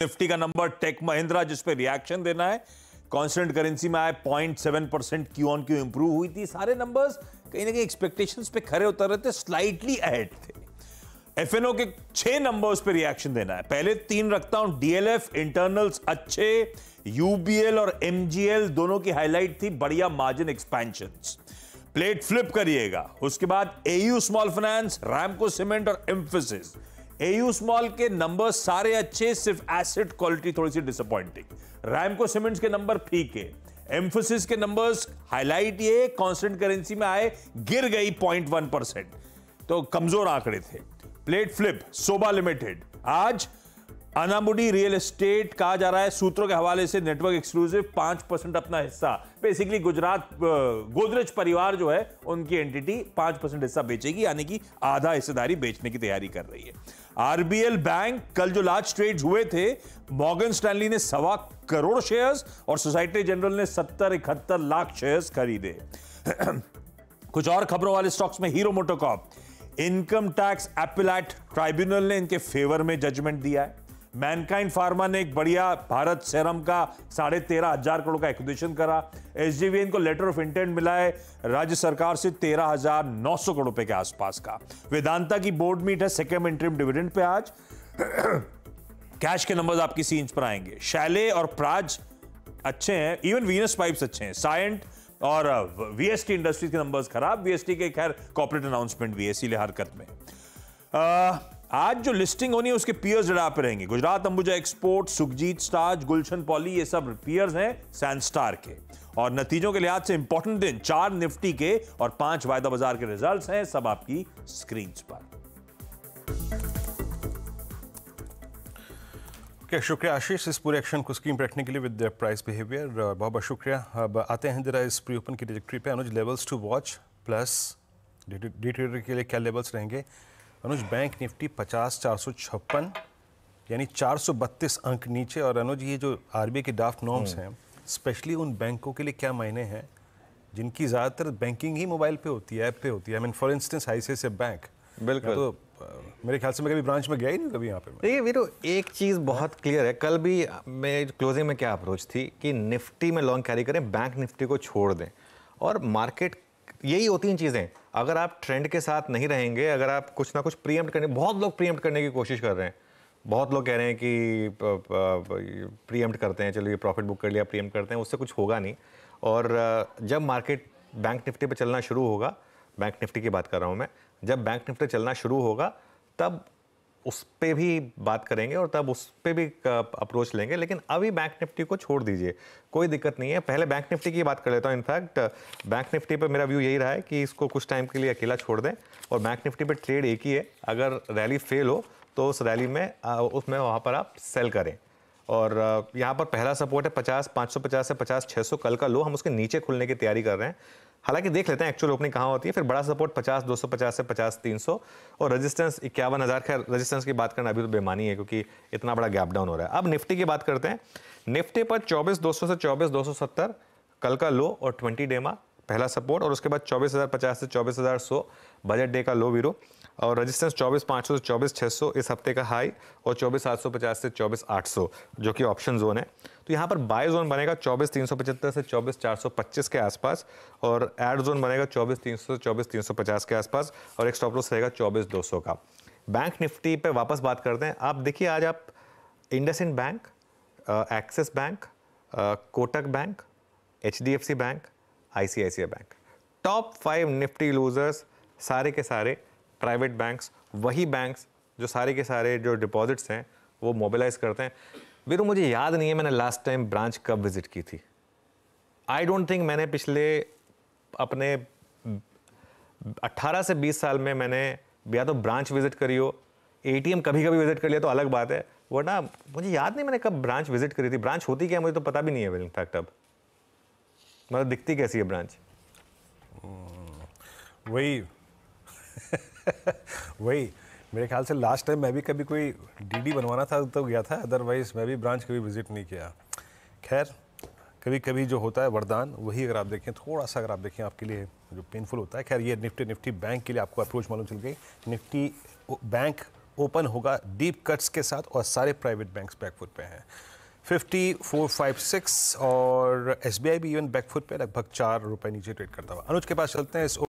Nifty का number take Mahindra जिस पे रिएक्शन देना है कॉन्स्टेंट करेंसी में आए point seven percent Q on Q improve हुई थी सारे नंबर्स कहीं ना कहीं एक्सपेक्टेशन पे खड़े उतर रहे थे स्लाइटली अहेड थे एफ के छह नंबर्स पे रिएक्शन देना है पहले तीन रखता हूं डीएलएफ इंटरनल्स अच्छे यूबीएल और एमजीएल दोनों की हाईलाइट थी बढ़िया मार्जिन एक्सपेंशन प्लेट फ्लिप करिएगा उसके बाद AU small finance Ramco cement और एम्फोसिस एयू स्मॉल के नंबर सारे अच्छे सिर्फ एसेट क्वालिटी थोड़ी सी डिसअपॉइंटिंग रैमको सीमेंट्स के नंबर ठीक है एम्फोसिस के नंबर्स हाईलाइट ये कांस्टेंट करेंसी में आए गिर गई पॉइंट वन परसेंट तो कमजोर आंकड़े थे प्लेट फ्लिप सोबा लिमिटेड आज अनामुडी रियल एस्टेट कहा जा रहा है सूत्रों के हवाले से नेटवर्क एक्सक्लूसिव पांच परसेंट अपना हिस्सा बेसिकली गुजरात गोदरेज परिवार जो है उनकी एंटिटी पांच परसेंट हिस्सा बेचेगी यानी कि आधा हिस्सेदारी बेचने की तैयारी कर रही है आरबीएल बैंक कल जो लार्ज ट्रेड हुए थे मॉर्गन स्टैनली ने सवा करोड़ शेयर्स और सोसाइटी जनरल ने सत्तर इकहत्तर लाख शेयर्स खरीदे कुछ और खबरों वाले स्टॉक्स में Hero MotoCorp income tax appellate tribunal ने इनके फेवर में जजमेंट दिया है मैनकाइंड फार्मा ने एक बढ़िया भारत सेरम का साढ़े तेरह हजार करोड़ का एक्विजिशन करा एस को लेटर ऑफ इंटेंट मिला है राज्य सरकार से तेरह हजार नौ सौ करोड़ रुपए के आसपास का वेदांता की बोर्ड मीट है सेकेंड इंटरम डिविडेंड पे आज कैश के नंबर्स आपकी सीन्स पर आएंगे शैले और प्राज अच्छे हैं इवन वीनस पाइप्स अच्छे हैं साइंट और वीएसटी uh, इंडस्ट्रीज के नंबर्स खराब वीएसटी के खैर कॉपरेट अनाउंसमेंट भी है इसीलिए हरकत में आ, uh, आज जो लिस्टिंग होनी है उसके पियर्स जरा पे रहेंगे Gujarat Ambuja export Sukhjit starch Gulshan poly ये सब पियर्स हैं सैनस्टार के और नतीजों के लिहाज से इंपॉर्टेंट दिन चार निफ्टी के और पांच वायदा बाजार के रिजल्ट्स हैं सब आपकी स्क्रीन पर okay, शुक्रिया आशीष इस पूरे एक्शन को स्क्रीन पर रखने के लिए विद प्राइस बिहेवियर बहुत बहुत शुक्रिया अब आते हैं जरा इस प्री ओपन की डिजिक्ट्री पे Anuj levels to watch plus डी के लिए क्या लेवल्स रहेंगे अनुज बैंक निफ्टी पचास चार सौ छप्पन यानी चार सौ बत्तीस अंक नीचे और अनुज ये जो आर के डाफ्ट नॉर्म्स हम्म। हैं स्पेशली उन बैंकों के लिए क्या मायने हैं जिनकी ज़्यादातर बैंकिंग ही मोबाइल पे होती है ऐप पे होती है I mean for instance I C bank बिल्कुल तो मेरे ख्याल से मैं कभी ब्रांच में गया ही नहीं कभी यहाँ पे देखिए वीरो एक चीज़ बहुत क्लियर है कल भी मैं क्लोजिंग में क्या अप्रोच थी कि निफ्टी में लॉन्ग कैरी करें बैंक निफ्टी को छोड़ दें और मार्केट यही होती हैं चीज़ें अगर आप ट्रेंड के साथ नहीं रहेंगे अगर आप कुछ ना कुछ प्रीएम्प्ट करने बहुत लोग प्रीएम्प्ट करने की कोशिश कर रहे हैं बहुत लोग कह रहे हैं कि प्रीएम्प्ट करते हैं चलो ये प्रॉफिट बुक कर लिया प्रीएम्प्ट करते हैं उससे कुछ होगा नहीं और जब मार्केट बैंक निफ्टी पर चलना शुरू होगा बैंक निफ्टी की बात कर रहा हूँ मैं जब बैंक निफ्टी चलना शुरू होगा तब उस पर भी बात करेंगे और तब उस पर भी अप्रोच लेंगे लेकिन अभी बैंक निफ्टी को छोड़ दीजिए कोई दिक्कत नहीं है पहले बैंक निफ्टी की बात कर लेता हूँ इनफैक्ट बैंक निफ्टी पर मेरा व्यू यही रहा है कि इसको कुछ टाइम के लिए अकेला छोड़ दें और बैंक निफ्टी पर ट्रेड एक ही है अगर रैली फेल हो तो उस रैली में उसमें वहाँ पर आप सेल करें और यहाँ पर पहला सपोर्ट है पचास पाँच सौ पचास से पचास छः सौ कल का लो हम उसके नीचे खुलने की तैयारी कर रहे हैं हालांकि देख लेते हैं एक्चुअल ओपनिंग कहाँ होती है फिर बड़ा सपोर्ट पचास दो सौ पचास से पचास तीन सौ और रजिस्टेंस इक्यावन हज़ार खैर रजिस्टेंस की बात करना अभी तो बेमानी है क्योंकि इतना बड़ा गैप डाउन हो रहा है अब निफ्टी की बात करते हैं निफ्टी पर दो सौ से सौ सत्तर कल का लो और ट्वेंटी डेमा पहला सपोर्ट और उसके बाद चौबीस हज़ार पचास से चौबीस हज़ार सौ बजट डे का लो वीरो और रजिस्टेंस चौबीस पाँच सौ से चौबीस छः सौ इस हफ्ते का हाई और चौबीस सात सौ पचास से चौबीस आठ सौ जो कि ऑप्शन जोन है तो यहाँ पर बाय जोन बनेगा चौबीस तीन सौ पचहत्तर से चौबीस चार सौ पच्चीस के आसपास और एड जोन बनेगा चौबीस तीन सौ से चौबीस तीन सौ पचास के आसपास और एक स्टॉप लॉस रहेगा चौबीस दो सौ का बैंक निफ्टी पर वापस बात करते हैं आप देखिए आज आप IndusInd bank Axis bank Kotak bank H D F C bank ICICI bank top five Nifty losers सारे के सारे प्राइवेट बैंक्स वही बैंक्स जो सारे के सारे जो डिपॉजिट्स हैं वो मोबिलाइज करते हैं वीरू मुझे याद नहीं है मैंने लास्ट टाइम ब्रांच कब विजिट की थी आई डोंट थिंक मैंने पिछले अपने 18 से 20 साल में मैंने या तो ब्रांच विजिट करी हो एटीएम कभी कभी विजिट कर लिया तो अलग बात है वरना मुझे याद नहीं मैंने कब ब्रांच विजिट करी थी ब्रांच होती क्या मुझे तो पता भी नहीं है वेलिंग फैक्ट अब मतलब दिखती कैसी है ब्रांच हम्म, वही वही मेरे ख्याल से लास्ट टाइम मैं भी कभी कोई डीडी बनवाना था तो गया था अदरवाइज मैं भी ब्रांच कभी विजिट नहीं किया खैर कभी कभी जो होता है वरदान वही अगर आप देखें थोड़ा सा अगर आप देखें आपके लिए जो पेनफुल होता है खैर ये निफ्टी निफ्टी बैंक के लिए आपको अप्रोच मालूम चल गई निफ्टी बैंक ओपन होगा डीप कट्स के साथ और सारे प्राइवेट बैंक्स बैकफुट पे हैं फिफ्टी फोर फाइव सिक्स और एस भी इवन बैकफुट पे लगभग चार रुपए नीचे ट्रेड करता हुआ अनुज के पास चलते हैं इस